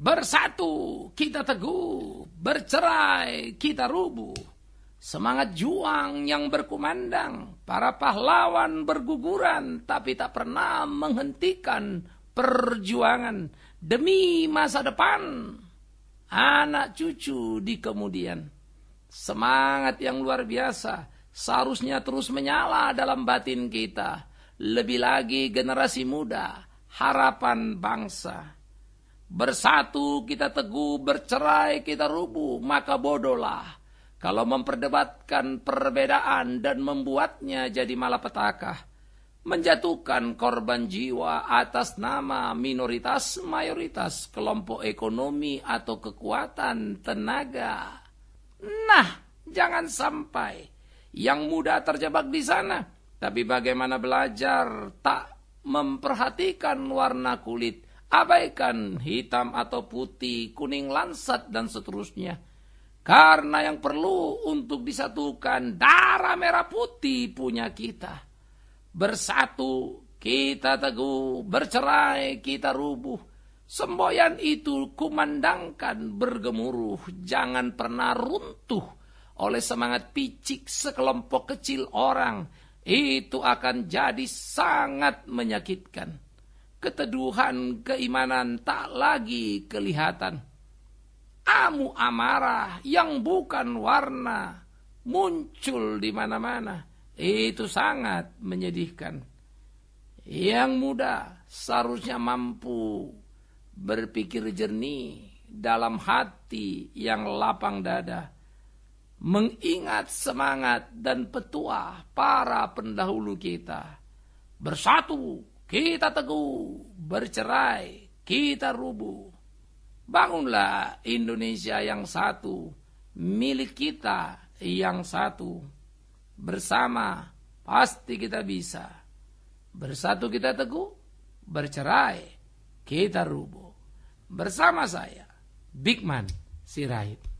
Bersatu kita teguh, bercerai kita rubuh. Semangat juang yang berkumandang, para pahlawan berguguran tapi tak pernah menghentikan perjuangan demi masa depan anak cucu di kemudian. Semangat yang luar biasa seharusnya terus menyala dalam batin kita. Lebih lagi generasi muda, harapan bangsa. Bersatu kita teguh, bercerai kita rubuh, maka bodohlah. Kalau memperdebatkan perbedaan dan membuatnya jadi malapetaka. Menjatuhkan korban jiwa atas nama minoritas, mayoritas, kelompok ekonomi atau kekuatan tenaga. Nah, jangan sampai yang muda terjebak di sana. Tapi bagaimana belajar tak memperhatikan warna kulit, Abaikan hitam atau putih, kuning lansat dan seterusnya. Karena yang perlu untuk disatukan darah merah putih punya kita. Bersatu kita teguh, bercerai kita rubuh. Semboyan itu kumandangkan bergemuruh, jangan pernah runtuh oleh semangat picik sekelompok kecil orang. Itu akan jadi sangat menyakitkan keteduhan keimanan tak lagi kelihatan. Amu amarah yang bukan warna muncul di mana-mana. Itu sangat menyedihkan. Yang muda seharusnya mampu berpikir jernih dalam hati yang lapang dada. Mengingat semangat dan petua para pendahulu kita. Bersatu kita teguh, bercerai, kita rubuh. Bangunlah Indonesia yang satu, milik kita yang satu. Bersama pasti kita bisa. Bersatu kita teguh, bercerai kita rubuh. Bersama saya, Bigman Sirait.